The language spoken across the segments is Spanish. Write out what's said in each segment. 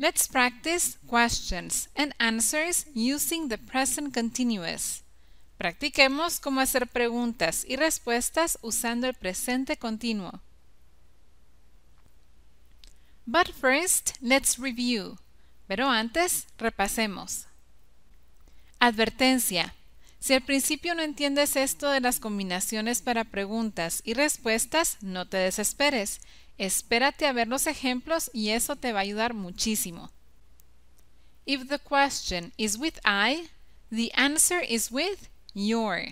Let's practice questions and answers using the present continuous. Practiquemos cómo hacer preguntas y respuestas usando el presente continuo. But first, let's review. Pero antes, repasemos. Advertencia. Si al principio no entiendes esto de las combinaciones para preguntas y respuestas, no te desesperes. Espérate a ver los ejemplos y eso te va a ayudar muchísimo. If the question is with I, the answer is with your.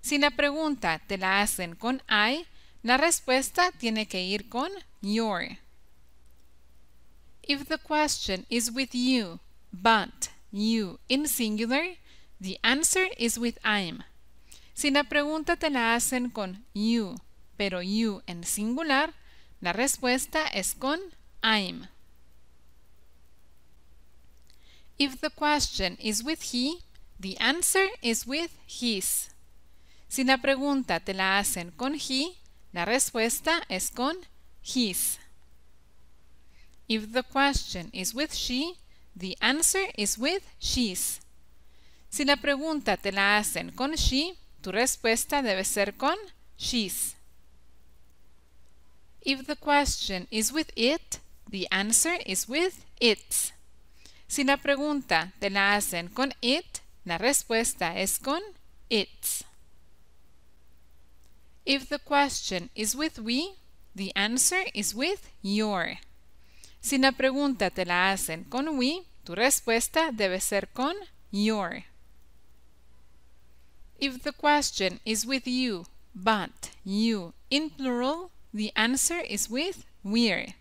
Si la pregunta te la hacen con I, la respuesta tiene que ir con your. If the question is with you, but you in singular, The answer is with I'm. Si la pregunta te la hacen con you, pero you en singular, la respuesta es con I'm. If the question is with he, the answer is with his. Si la pregunta te la hacen con he, la respuesta es con his. If the question is with she, the answer is with she's. Si la pregunta te la hacen con she, tu respuesta debe ser con she's. If the question is with it, the answer is with it's. Si la pregunta te la hacen con it, la respuesta es con it's. If the question is with we, the answer is with your. Si la pregunta te la hacen con we, tu respuesta debe ser con your. If the question is with you, but, you, in plural, the answer is with we're.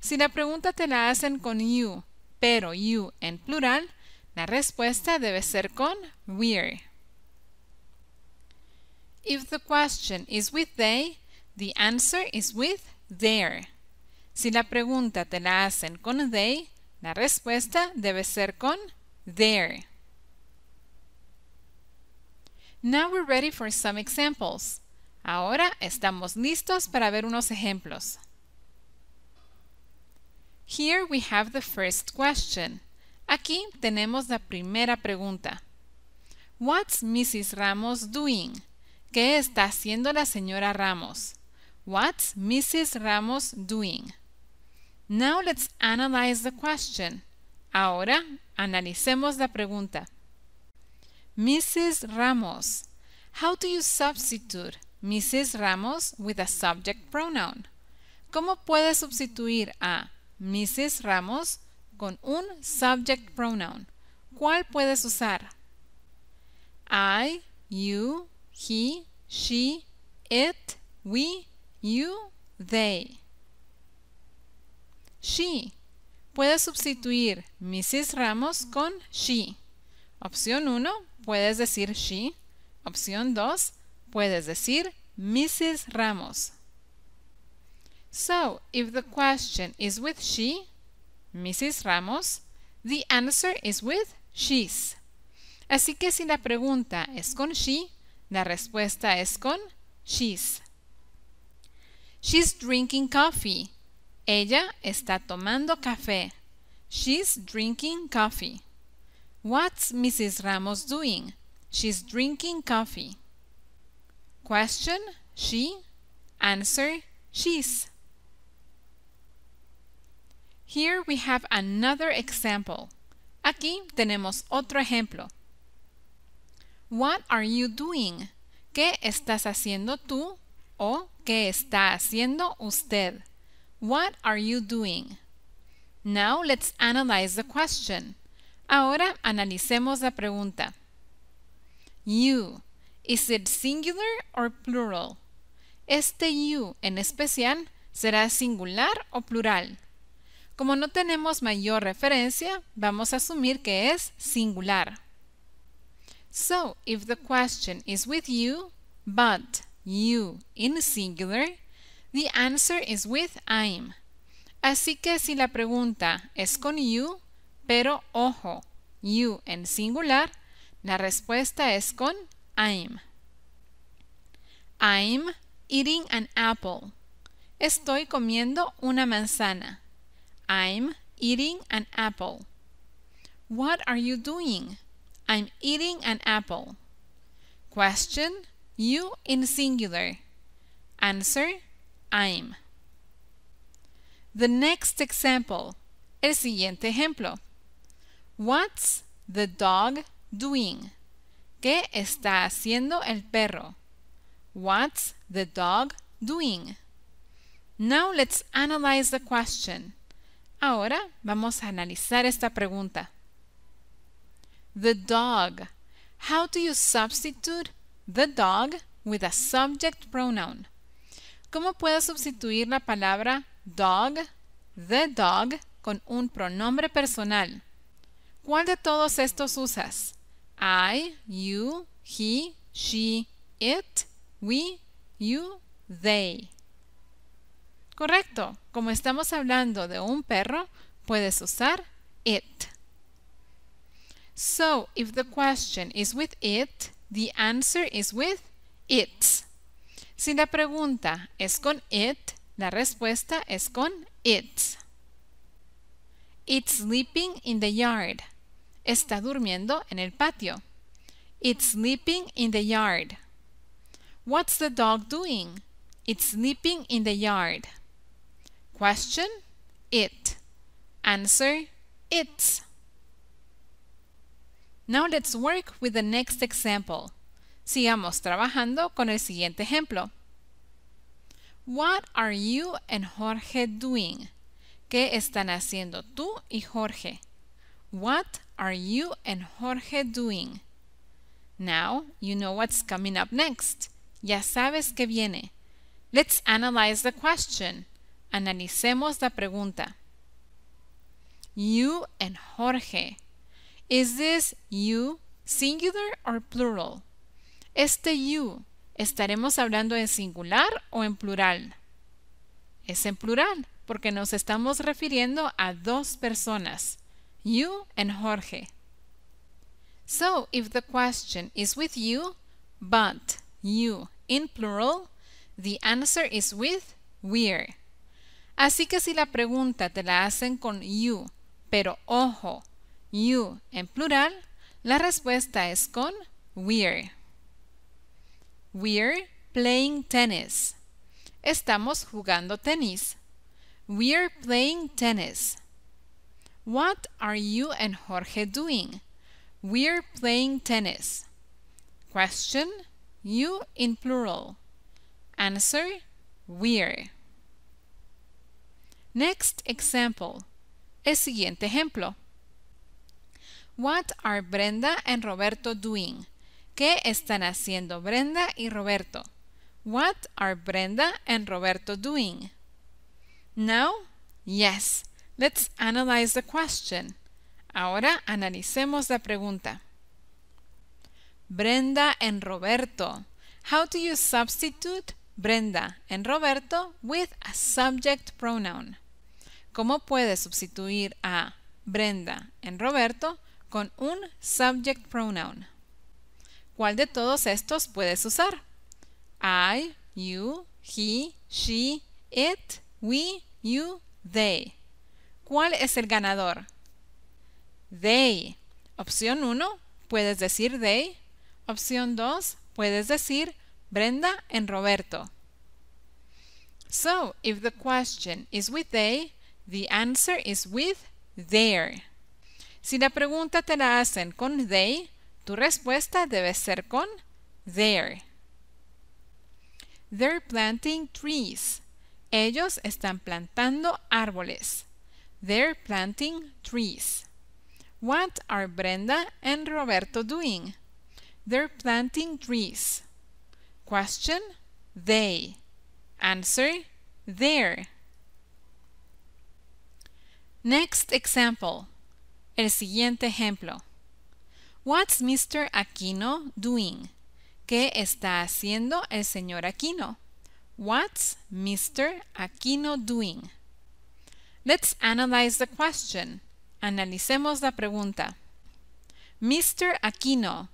Si la pregunta te la hacen con you, pero you en plural, la respuesta debe ser con we're. If the question is with they, the answer is with their. Si la pregunta te la hacen con they, la respuesta debe ser con their. Now we're ready for some examples. Ahora estamos listos para ver unos ejemplos. Here we have the first question. Aquí tenemos la primera pregunta. What's Mrs. Ramos doing? ¿Qué está haciendo la señora Ramos? What's Mrs. Ramos doing? Now let's analyze the question. Ahora analicemos la pregunta. Mrs. Ramos. How do you substitute Mrs. Ramos with a subject pronoun? ¿Cómo puedes sustituir a Mrs. Ramos con un subject pronoun? ¿Cuál puedes usar? I, you, he, she, it, we, you, they. She. Puedes sustituir Mrs. Ramos con she. Opción 1, puedes decir she. Opción 2, puedes decir Mrs. Ramos. So, if the question is with she, Mrs. Ramos, the answer is with she's. Así que si la pregunta es con she, la respuesta es con she's. She's drinking coffee. Ella está tomando café. She's drinking coffee. What's Mrs. Ramos doing? She's drinking coffee. Question, she. Answer, she's. Here we have another example. Aquí tenemos otro ejemplo. What are you doing? ¿Qué estás haciendo tú? O ¿qué está haciendo usted? What are you doing? Now let's analyze the question. Ahora analicemos la pregunta. You, is it singular or plural? Este you en especial será singular o plural. Como no tenemos mayor referencia, vamos a asumir que es singular. So, if the question is with you, but you in singular, the answer is with I'm. Así que si la pregunta es con you, pero ojo, you en singular, la respuesta es con I'm. I'm eating an apple. Estoy comiendo una manzana. I'm eating an apple. What are you doing? I'm eating an apple. Question, you in singular. Answer, I'm. The next example. El siguiente ejemplo. What's the dog doing? ¿Qué está haciendo el perro? What's the dog doing? Now let's analyze the question. Ahora vamos a analizar esta pregunta. The dog. How do you substitute the dog with a subject pronoun? ¿Cómo puedo sustituir la palabra dog, the dog, con un pronombre personal? ¿Cuál de todos estos usas? I, you, he, she, it, we, you, they. Correcto. Como estamos hablando de un perro, puedes usar it. So, if the question is with it, the answer is with its. Si la pregunta es con it, la respuesta es con its. It's sleeping in the yard. Está durmiendo en el patio. It's sleeping in the yard. What's the dog doing? It's sleeping in the yard. Question It. Answer It's. Now let's work with the next example. Sigamos trabajando con el siguiente ejemplo. What are you and Jorge doing? ¿Qué están haciendo tú y Jorge? What are you and Jorge doing? Now you know what's coming up next. Ya sabes que viene. Let's analyze the question. Analicemos la pregunta. You and Jorge. Is this you singular or plural? Este you, ¿estaremos hablando en singular o en plural? Es en plural, porque nos estamos refiriendo a dos personas. you and Jorge. So if the question is with you, but you in plural, the answer is with we're. Así que si la pregunta te la hacen con you, pero ojo, you en plural, la respuesta es con we're. We're playing tennis. Estamos jugando tenis. We're playing tennis. What are you and Jorge doing? We're playing tennis. Question. You in plural. Answer. We're. Next example. El siguiente ejemplo. What are Brenda and Roberto doing? ¿Qué están haciendo Brenda y Roberto? What are Brenda and Roberto doing? Now, yes, Let's analyze the question. Ahora analicemos la pregunta. Brenda en Roberto. How do you substitute Brenda en Roberto with a subject pronoun? ¿Cómo puedes sustituir a Brenda en Roberto con un subject pronoun? ¿Cuál de todos estos puedes usar? I, you, he, she, it, we, you, they. ¿Cuál es el ganador? They. Opción 1, puedes decir they. Opción 2, puedes decir Brenda en Roberto. So, if the question is with they, the answer is with their. Si la pregunta te la hacen con they, tu respuesta debe ser con their. They're planting trees. Ellos están plantando árboles. They're planting trees. What are Brenda and Roberto doing? They're planting trees. Question they. Answer there. Next example. El siguiente ejemplo. What's Mr. Aquino doing? ¿Qué está haciendo el señor Aquino? What's Mr. Aquino doing? Let's analyze the question. Analicemos la pregunta. Mr. Aquino,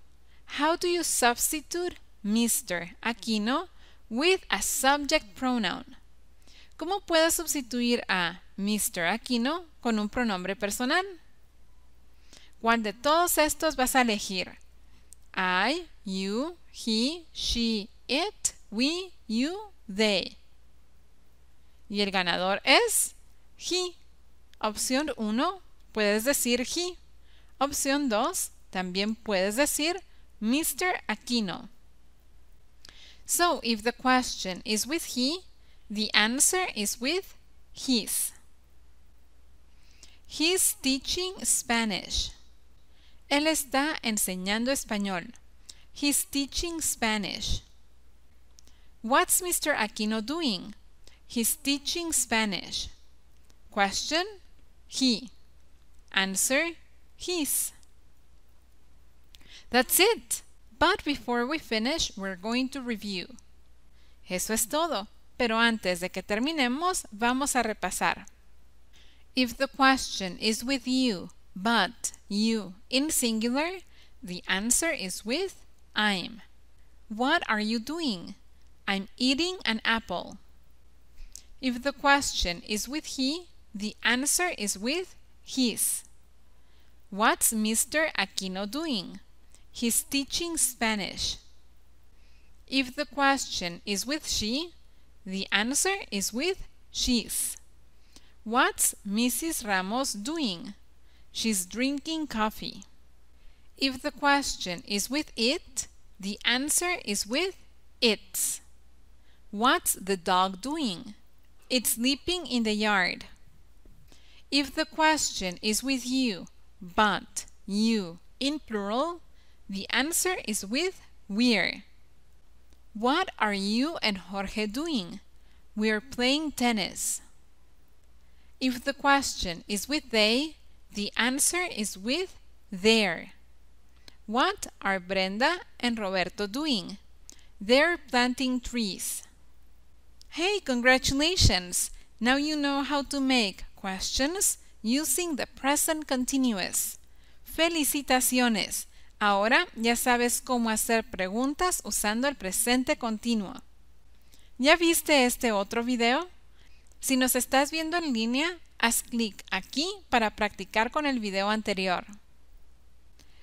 how do you substitute Mr. Aquino with a subject pronoun? ¿Cómo puedes sustituir a Mr. Aquino con un pronombre personal? ¿Cuál de todos estos vas a elegir? I, you, he, she, it, we, you, they. Y el ganador es he. Opción 1, puedes decir he. Opción 2, también puedes decir Mr. Aquino. So, if the question is with he, the answer is with his. He's teaching Spanish. Él está enseñando español. He's teaching Spanish. What's Mr. Aquino doing? He's teaching Spanish. Question he. Answer his. That's it. But before we finish, we're going to review. Eso es todo. Pero antes de que terminemos, vamos a repasar. If the question is with you, but you in singular, the answer is with I'm. What are you doing? I'm eating an apple. If the question is with he, the answer is with his. What's Mr. Aquino doing? He's teaching Spanish. If the question is with she, the answer is with she's. What's Mrs. Ramos doing? She's drinking coffee. If the question is with it, the answer is with it's. What's the dog doing? It's sleeping in the yard. If the question is with you, but, you, in plural, the answer is with we're. What are you and Jorge doing? We're playing tennis. If the question is with they, the answer is with they're. What are Brenda and Roberto doing? They're planting trees. Hey, congratulations! Now you know how to make questions using the present continuous. Felicitaciones. Ahora ya sabes cómo hacer preguntas usando el presente continuo. ¿Ya viste este otro video? Si nos estás viendo en línea, haz clic aquí para practicar con el video anterior.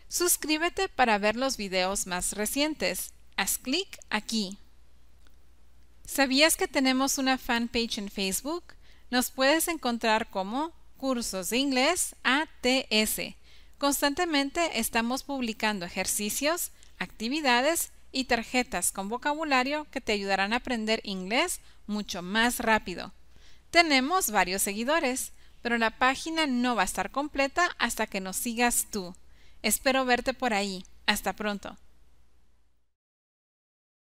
Suscríbete para ver los videos más recientes. Haz clic aquí. ¿Sabías que tenemos una fanpage en Facebook? Nos puedes encontrar como Cursos de Inglés ATS. Constantemente estamos publicando ejercicios, actividades y tarjetas con vocabulario que te ayudarán a aprender inglés mucho más rápido. Tenemos varios seguidores, pero la página no va a estar completa hasta que nos sigas tú. Espero verte por ahí. Hasta pronto.